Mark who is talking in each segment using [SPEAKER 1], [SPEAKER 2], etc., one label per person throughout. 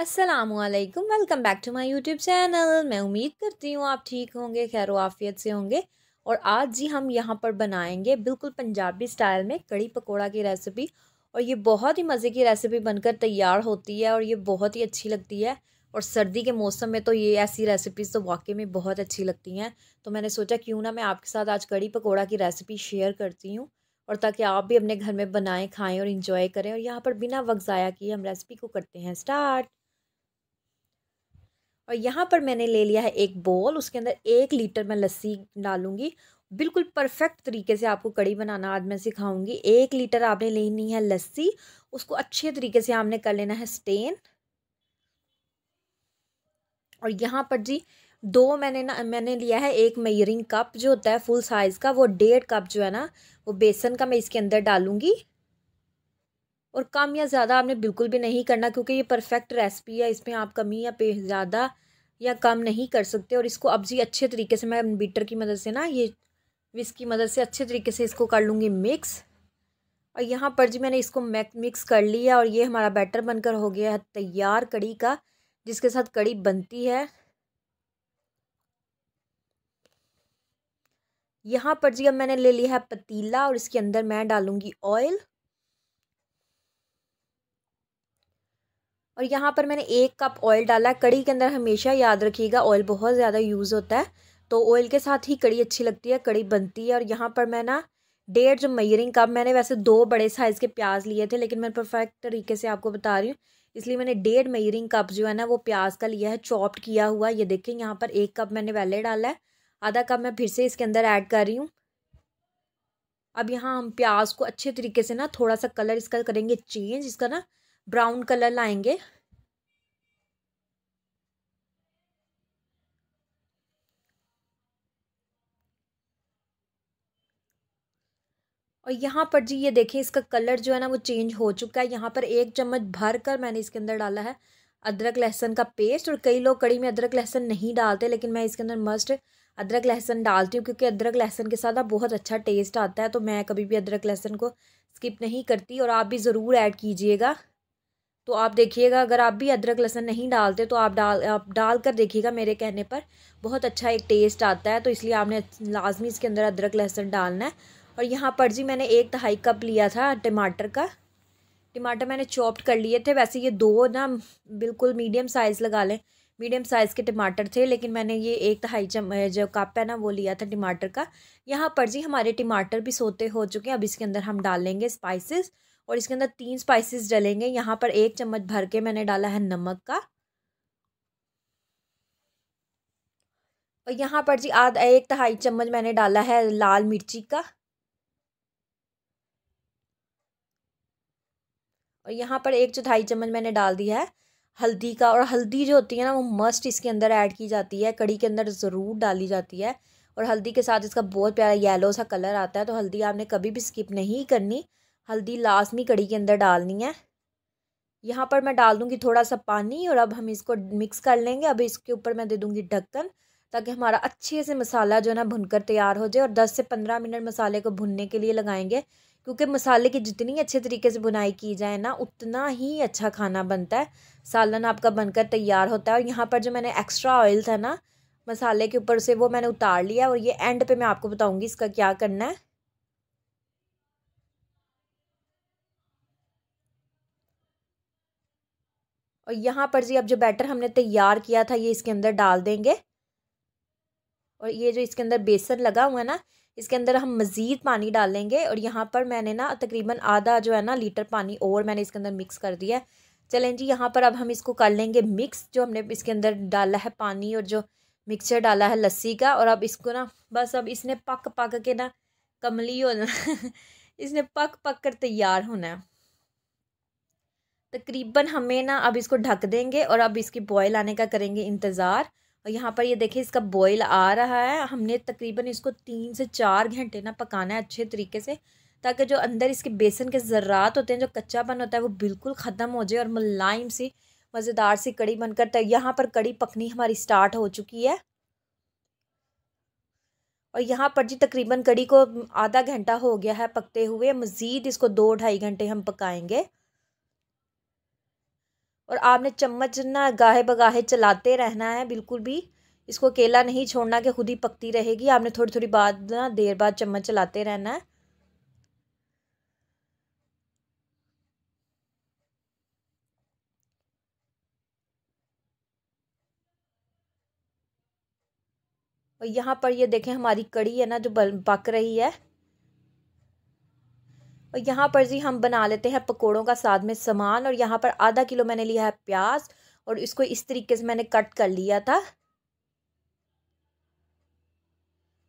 [SPEAKER 1] असलकम welcome back to my YouTube channel मैं उम्मीद करती हूँ आप ठीक होंगे खैर आफियत से होंगे और आज जी हम यहाँ पर बनाएंगे बिल्कुल पंजाबी स्टाइल में कड़ी पकोड़ा की रेसिपी और ये बहुत ही मज़े की रेसिपी बनकर तैयार होती है और ये बहुत ही अच्छी लगती है और सर्दी के मौसम में तो ये ऐसी रेसिपीज़ तो वाकई में बहुत अच्छी लगती हैं तो मैंने सोचा क्यों ना मैं आपके साथ आज कड़ी पकौड़ा की रेसिपी शेयर करती हूँ और ताकि आप भी अपने घर में बनाएं खाएं और इंजॉय करें और यहाँ पर बिना वक्त ज़ाया किए हम रेसिपी को करते हैं स्टार्ट और यहाँ पर मैंने ले लिया है एक बॉल उसके अंदर एक लीटर मैं लस्सी डालूँगी बिल्कुल परफेक्ट तरीके से आपको कड़ी बनाना आज मैं सिखाऊंगी एक लीटर आपने लेनी है लस्सी उसको अच्छे तरीके से आपने कर लेना है स्टेन और यहाँ पर जी दो मैंने ना मैंने लिया है एक मेयरिंग कप जो होता है फुल साइज़ का वो डेढ़ कप जो है ना वो बेसन का मैं इसके अंदर डालूँगी और कम या ज़्यादा आपने बिल्कुल भी नहीं करना क्योंकि ये परफेक्ट रेसिपी है इसमें आप कमी या पे ज़्यादा या कम नहीं कर सकते और इसको अब जी अच्छे तरीके से मैं बीटर की मदद से ना ये विस की मदद से अच्छे तरीके से इसको कर लूँगी मिक्स और यहाँ पर जी मैंने इसको मिक्स कर लिया और ये हमारा बैटर बनकर हो गया है तैयार कड़ी का जिसके साथ कड़ी बनती है यहाँ पर जी अब मैंने ले लिया है पतीला और इसके अंदर मैं डालूँगी ऑयल और यहाँ पर मैंने एक कप ऑयल डाला कड़ी के अंदर हमेशा याद रखिएगा ऑयल बहुत ज़्यादा यूज़ होता है तो ऑयल के साथ ही कड़ी अच्छी लगती है कड़ी बनती है और यहाँ पर मैं ना डेढ़ जो मयरिंग कप मैंने वैसे दो बड़े साइज़ के प्याज लिए थे लेकिन मैं परफेक्ट तरीके से आपको बता रही हूँ इसलिए मैंने डेढ़ मयरिंग कप जो है ना वो प्याज का लिया है चॉप्ड किया हुआ ये देखें यहाँ पर एक कप मैंने वैले डाला है आधा कप मैं फिर से इसके अंदर ऐड कर रही हूँ अब यहाँ हम प्याज को अच्छे तरीके से ना थोड़ा सा कलर इसका करेंगे चेंज इसका ना ब्राउन कलर लाएंगे और यहाँ पर जी ये देखिए इसका कलर जो है ना वो चेंज हो चुका है यहाँ पर एक चम्मच भर कर मैंने इसके अंदर डाला है अदरक लहसन का पेस्ट और कई लोग कड़ी में अदरक लहसन नहीं डालते लेकिन मैं इसके अंदर मस्ट अदरक लहसन डालती हूँ क्योंकि अदरक लहसन के साथ ना बहुत अच्छा टेस्ट आता है तो मैं कभी भी अदरक लहसन को स्किप नहीं करती और आप भी ज़रूर ऐड कीजिएगा तो आप देखिएगा अगर आप भी अदरक लहसन नहीं डालते तो आप डाल आप डाल कर देखिएगा मेरे कहने पर बहुत अच्छा एक टेस्ट आता है तो इसलिए आपने लाजमी इसके अंदर अदरक लहसन डालना है और यहाँ पर जी मैंने एक तहाई कप लिया था टमाटर का टमाटर मैंने चॉप्ड कर लिए थे वैसे ये दो ना बिल्कुल मीडियम साइज़ लगा लें मीडियम साइज़ के टमाटर थे लेकिन मैंने ये एक तहाई चम जो कप है ना वो लिया था टमाटर का यहाँ पर जी हमारे टमाटर भी सोते हो चुके हैं अब इसके अंदर हम डालेंगे स्पाइसेस और इसके अंदर तीन स्पाइसेस डलेंगे यहाँ पर एक चम्मच भर के मैंने डाला है नमक का और यहाँ पर जी आधा एक तहाई चम्मच मैंने डाला है लाल मिर्ची का और यहाँ पर एक चौथाई चम्मच मैंने डाल दिया है हल्दी का और हल्दी जो होती है ना वो मस्ट इसके अंदर ऐड की जाती है कड़ी के अंदर ज़रूर डाली जाती है और हल्दी के साथ इसका बहुत प्यारा येलो सा कलर आता है तो हल्दी आपने कभी भी स्किप नहीं करनी हल्दी लाजमी कड़ी के अंदर डालनी है यहाँ पर मैं डाल दूँगी थोड़ा सा पानी और अब हम इसको मिक्स कर लेंगे अब इसके ऊपर मैं दे दूँगी ढक्कन ताकि हमारा अच्छे से मसाला जो है ना भुनकर तैयार हो जाए और 10 से 15 मिनट मसाले को भुनने के लिए लगाएंगे क्योंकि मसाले की जितनी अच्छे तरीके से बुनाई की जाए ना उतना ही अच्छा खाना बनता है सालन आपका बनकर तैयार होता है और यहाँ पर जो मैंने एक्स्ट्रा ऑयल था ना मसाले के ऊपर से वो मैंने उतार लिया और ये एंड पे मैं आपको बताऊँगी इसका क्या करना है और यहाँ पर जी अब जो बैटर हमने तैयार किया था ये इसके अंदर डाल देंगे और ये जो इसके अंदर बेसन लगा हुआ है ना इसके अंदर हम मज़ीद पानी डालेंगे और यहाँ पर मैंने ना तकरीबन आधा जो है ना लीटर पानी और मैंने इसके अंदर मिक्स कर दिया है चलें जी यहाँ पर अब हम इसको कर लेंगे मिक्स जो हमने इसके अंदर डाला है पानी और जो मिक्सचर डाला है लस्सी का और अब इसको ना बस अब इसने पक पक के ना कमली होना इसने पक पक कर तैयार होना है तकरीबन हमें ना अब इसको ढक देंगे और अब इसकी बॉयल आने का करेंगे इंतज़ार और यहाँ पर ये देखिए इसका बॉयल आ रहा है हमने तकरीबन इसको तीन से चार घंटे ना पकाना है अच्छे तरीके से ताकि जो अंदर इसके बेसन के ज़रात होते हैं जो कच्चापन होता है वो बिल्कुल ख़त्म हो जाए और मुलायम सी मज़ेदार सी कड़ी बनकर तो यहाँ पर कड़ी पकनी हमारी स्टार्ट हो चुकी है और यहाँ पर जी तकरीबन कड़ी को आधा घंटा हो गया है पकते हुए मज़ीद इसको दो ढाई घंटे हम पकाएंगे और आपने चम्मच ना गाहे बगाहे चलाते रहना है बिल्कुल भी इसको अकेला नहीं छोड़ना कि खुद ही पकती रहेगी आपने थोड़ी थोड़ी बाद ना देर बाद चम्मच चलाते रहना है और यहाँ पर ये देखें हमारी कड़ी है ना जो पक रही है और यहाँ पर जी हम बना लेते हैं पकोड़ों का साथ में सामान और यहाँ पर आधा किलो मैंने लिया है प्याज और इसको इस तरीके से मैंने कट कर लिया था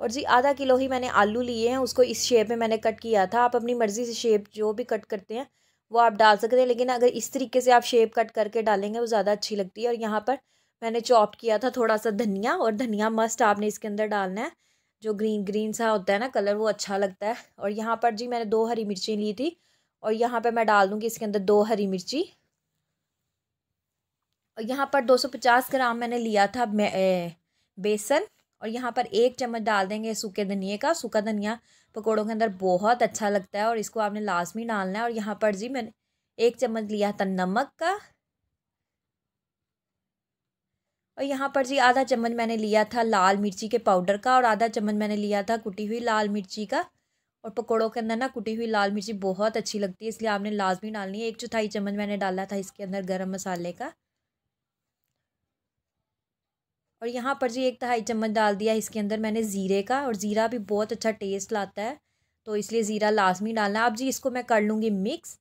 [SPEAKER 1] और जी आधा किलो ही मैंने आलू लिए हैं उसको इस शेप में मैंने कट किया था आप अपनी मर्ज़ी से शेप जो भी कट करते हैं वो आप डाल सकते हैं लेकिन अगर इस तरीके से आप शेप कट करके डालेंगे वो ज़्यादा अच्छी लगती है और यहाँ पर मैंने चॉप किया था थोड़ा सा धनिया और धनिया मस्ट आपने इसके अंदर डालना है जो ग्रीन ग्रीन सा होता है ना कलर वो अच्छा लगता है और यहाँ पर जी मैंने दो हरी मिर्ची ली थी और यहाँ पर मैं डाल दूँगी इसके अंदर दो हरी मिर्ची और यहाँ पर 250 ग्राम मैंने लिया था बेसन और यहाँ पर एक चम्मच डाल देंगे सूखे धनिए का सूखा धनिया पकौड़ों के अंदर बहुत अच्छा लगता है और इसको आपने लाजमी डालना है और यहाँ पर जी मैंने एक चम्मच लिया था नमक का और यहाँ पर जी आधा चम्मच मैंने लिया था लाल मिर्ची के पाउडर का और आधा चम्मच मैंने लिया था कुटी हुई लाल मिर्ची का और पकौड़ों के अंदर ना कुटी हुई लाल मिर्ची बहुत अच्छी लगती है इसलिए आपने लाजमी डालनी है एक चौथाई चम्मच मैंने डाला था इसके अंदर गर्म मसाले का और यहाँ पर जी एक तहाई चम्मच डाल दिया इसके अंदर मैंने ज़ीरे का और ज़ीरा भी बहुत अच्छा टेस्ट लाता है तो इसलिए ज़ीरा लाजमी डालना अब जी इसको मैं कर लूँगी मिक्स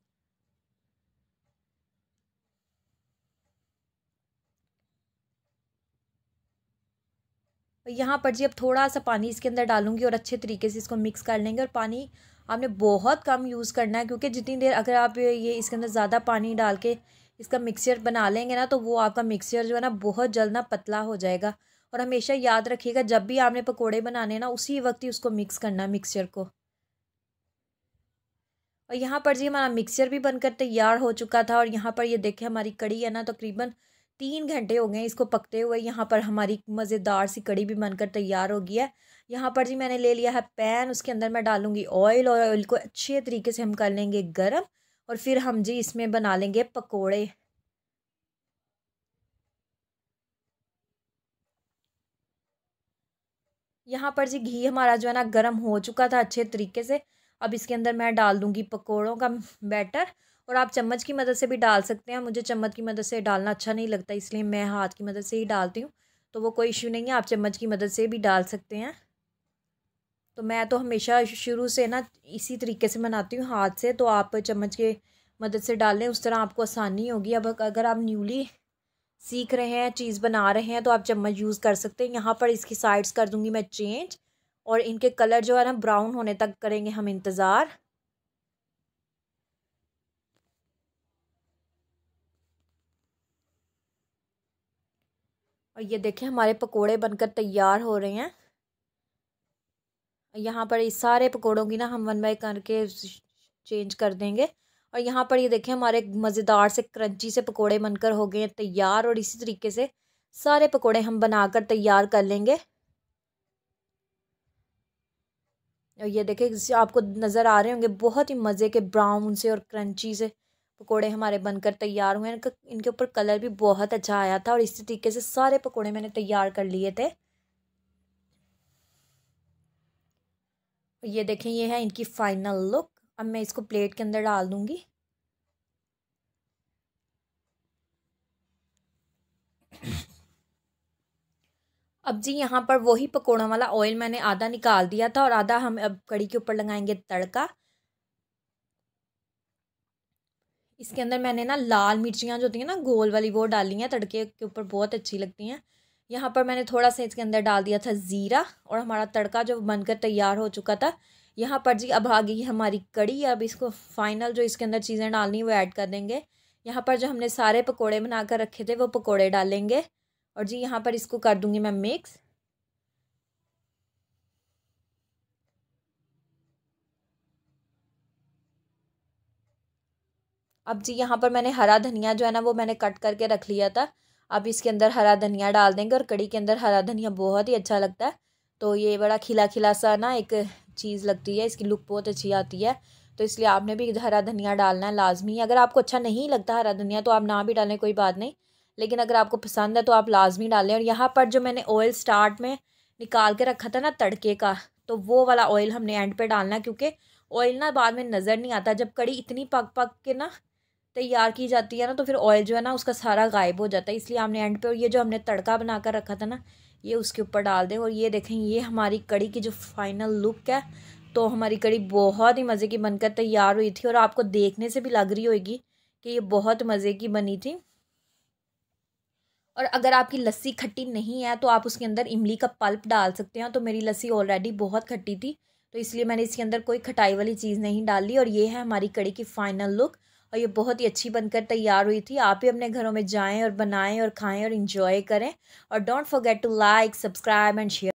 [SPEAKER 1] यहाँ पर जी अब थोड़ा सा पानी इसके अंदर डालूंगी और अच्छे तरीके से इसको मिक्स कर लेंगे और पानी आपने बहुत कम यूज़ करना है क्योंकि जितनी देर अगर आप ये इसके अंदर ज़्यादा पानी डाल के इसका मिक्सचर बना लेंगे ना तो वो आपका मिक्सचर जो है ना बहुत जल्द ना पतला हो जाएगा और हमेशा याद रखिएगा जब भी आपने पकोड़े बनाने ना उसी वक्त ही उसको मिक्स करना मिक्सचर को और यहाँ पर जी हमारा मिक्सचर भी बनकर तैयार हो चुका था और यहाँ पर ये देखे हमारी कड़ी है ना तकरीबन तो तीन घंटे हो गए इसको पकते हुए यहाँ पर हमारी मज़ेदार सी कड़ी भी बनकर तैयार हो गई है यहाँ पर जी मैंने ले लिया है पैन उसके अंदर मैं डालूंगी ऑयल और ऑयल को अच्छे तरीके से हम कर लेंगे गर्म और फिर हम जी इसमें बना लेंगे पकोड़े यहाँ पर जी घी हमारा जो है ना गर्म हो चुका था अच्छे तरीके से अब इसके अंदर मैं डाल दूंगी पकोड़ों का बैटर और आप चम्मच की मदद से भी डाल सकते हैं मुझे चम्मच की मदद से डालना अच्छा नहीं लगता इसलिए मैं हाथ की मदद से ही डालती हूँ तो वो कोई इश्यू नहीं है आप चम्मच की मदद से भी डाल सकते हैं तो मैं तो हमेशा शुरू से ना इसी तरीके से बनाती हूँ हाथ से तो आप चम्मच के मदद से डाल लें उस तरह आपको आसानी होगी अब अगर आप न्यूली सीख रहे हैं चीज़ बना रहे हैं तो आप चम्मच यूज़ कर सकते हैं यहाँ पर इसकी साइड्स कर दूँगी मैं चेंज और इनके कलर जो है ना ब्राउन होने तक करेंगे हम इंतज़ार और ये देखें हमारे पकोड़े बनकर तैयार हो रहे हैं यहाँ पर इस सारे पकोड़ों की ना हम वन बाई करके चेंज कर देंगे और यहाँ पर ये देखें हमारे मज़ेदार से क्रंची से पकोड़े बनकर हो गए हैं तैयार और इसी तरीके से सारे पकोड़े हम बनाकर तैयार कर लेंगे और ये देखें आपको नज़र आ रहे होंगे बहुत ही मज़े के ब्राउन से और क्रंची से पकोड़े हमारे बनकर तैयार हुए इनका इनके ऊपर कलर भी बहुत अच्छा आया था और इसी तरीके से सारे पकोड़े मैंने तैयार कर लिए थे ये देखें ये है इनकी फाइनल लुक अब मैं इसको प्लेट के अंदर डाल दूंगी अब जी यहाँ पर वही पकौड़ों वाला ऑयल मैंने आधा निकाल दिया था और आधा हम अब कड़ी के ऊपर लगाएंगे तड़का इसके अंदर मैंने ना लाल मिर्चियाँ जो होती हैं ना गोल वाली वो डाली हैं तड़के के ऊपर बहुत अच्छी लगती हैं यहाँ पर मैंने थोड़ा सा इसके अंदर डाल दिया था ज़ीरा और हमारा तड़का जो बनकर तैयार हो चुका था यहाँ पर जी अब आ गई हमारी कड़ी अब इसको फाइनल जो इसके अंदर चीज़ें डालनी वो ऐड कर देंगे यहाँ पर जो हमने सारे पकोड़े बना कर रखे थे वो पकोड़े डालेंगे और जी यहाँ पर इसको कर दूँगी मैं मिक्स अब जी यहाँ पर मैंने हरा धनिया जो है ना वो मैंने कट करके रख लिया था अब इसके अंदर हरा धनिया डाल देंगे और कड़ी के अंदर हरा धनिया बहुत ही अच्छा लगता है तो ये बड़ा खिला खिला सा ना एक चीज़ लगती है इसकी लुक बहुत अच्छी आती है तो इसलिए आपने भी हरा धनिया डालना है लाजमी अगर आपको अच्छा नहीं लगता हरा धनिया तो आप ना भी डालें कोई बात नहीं लेकिन अगर आपको पसंद है तो आप लाजमी डालें और यहाँ पर जो मैंने ऑयल स्टार्ट में निकाल के रखा था ना तड़के का तो वो वाला ऑयल हमने एंड पे डालना क्योंकि ऑयल ना बाद में नज़र नहीं आता जब कड़ी इतनी पक पक के ना तैयार की जाती है ना तो फिर ऑयल जो है ना उसका सारा गायब हो जाता है इसलिए हमने एंड पे और ये जो हमने तड़का बना कर रखा था ना ये उसके ऊपर डाल दें और ये देखें ये हमारी कड़ी की जो फाइनल लुक है तो हमारी कड़ी बहुत ही मज़े की बनकर तैयार हुई थी और आपको देखने से भी लग रही होगी कि ये बहुत मज़े की बनी थी और अगर आपकी लस्सी खट्टी नहीं है तो आप उसके अंदर इमली का पल्प डाल सकते हैं तो मेरी लस्सी ऑलरेडी बहुत खट्टी थी तो इसलिए मैंने इसके अंदर कोई खटाई वाली चीज़ नहीं डाली और ये है हमारी कड़ी की फ़ाइनल लुक और ये बहुत ही अच्छी बनकर तैयार हुई थी आप भी अपने घरों में जाएं और बनाएं और खाएं और इन्जॉय करें और don't forget to like subscribe and share